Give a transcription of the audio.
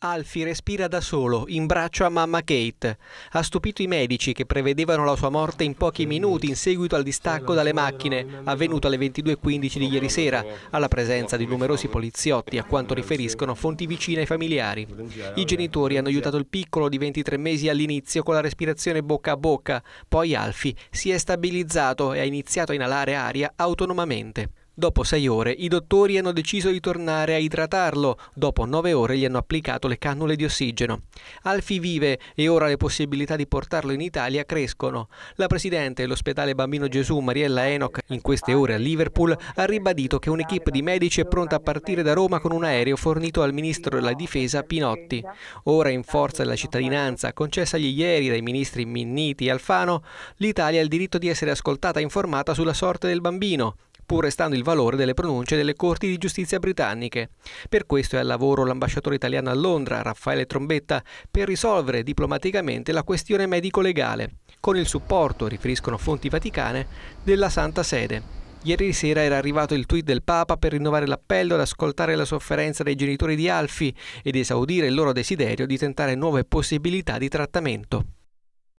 Alfie respira da solo, in braccio a mamma Kate. Ha stupito i medici che prevedevano la sua morte in pochi minuti in seguito al distacco dalle macchine, avvenuto alle 22.15 di ieri sera, alla presenza di numerosi poliziotti, a quanto riferiscono fonti vicine ai familiari. I genitori hanno aiutato il piccolo di 23 mesi all'inizio con la respirazione bocca a bocca, poi Alfie si è stabilizzato e ha iniziato a inalare aria autonomamente. Dopo sei ore i dottori hanno deciso di tornare a idratarlo, dopo nove ore gli hanno applicato le cannule di ossigeno. Alfi vive e ora le possibilità di portarlo in Italia crescono. La Presidente dell'ospedale Bambino Gesù Mariella Enoch, in queste ore a Liverpool, ha ribadito che un'equipe di medici è pronta a partire da Roma con un aereo fornito al Ministro della Difesa Pinotti. Ora in forza della cittadinanza concessagli ieri dai ministri Minniti e Alfano, l'Italia ha il diritto di essere ascoltata e informata sulla sorte del bambino pur restando il valore delle pronunce delle corti di giustizia britanniche. Per questo è al lavoro l'ambasciatore italiano a Londra, Raffaele Trombetta, per risolvere diplomaticamente la questione medico-legale, con il supporto, riferiscono fonti vaticane, della Santa Sede. Ieri sera era arrivato il tweet del Papa per rinnovare l'appello ad ascoltare la sofferenza dei genitori di Alfi ed esaudire il loro desiderio di tentare nuove possibilità di trattamento.